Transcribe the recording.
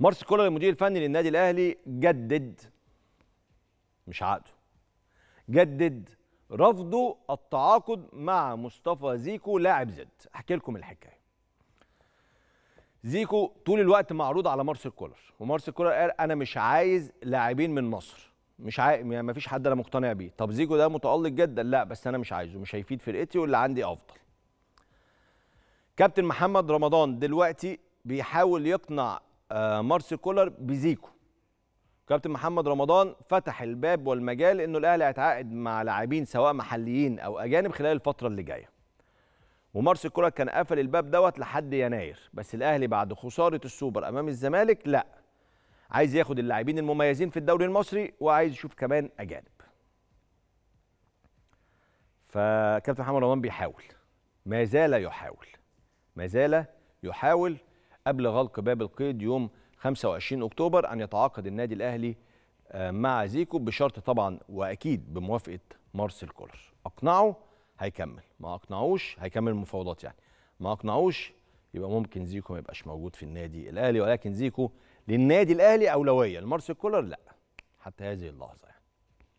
مارس كولر المدير الفني للنادي الاهلي جدد مش عقده جدد رفضه التعاقد مع مصطفى زيكو لاعب زد احكي لكم الحكايه زيكو طول الوقت معروض على مارسيل كولر ومارسيل كولر قال انا مش عايز لاعبين من مصر مش عاي... يعني ما فيش حد انا مقتنع بيه طب زيكو ده متالق جدا لا بس انا مش عايزه مش هيفيد فرقتي واللي عندي افضل كابتن محمد رمضان دلوقتي بيحاول يقنع آه، مارسيل كولر بزيكو كابتن محمد رمضان فتح الباب والمجال انه الاهلي هيتعاقد مع لاعبين سواء محليين او اجانب خلال الفتره اللي جايه ومارسيل كولر كان قفل الباب دوت لحد يناير بس الاهلي بعد خساره السوبر امام الزمالك لا عايز ياخد اللاعبين المميزين في الدوري المصري وعايز يشوف كمان اجانب فكابتن محمد رمضان بيحاول ما زال يحاول ما زال يحاول قبل غلق باب القيد يوم 25 أكتوبر أن يتعاقد النادي الأهلي آه، مع زيكو بشرط طبعا وأكيد بموافقة مارسيل كولر أقنعه هيكمل ما أقنعوش هيكمل المفاوضات يعني ما أقنعوش يبقى ممكن زيكو ما يبقاش موجود في النادي الأهلي ولكن زيكو للنادي الأهلي أولوية لمارسيل كولر لا حتى هذه اللحظة يعني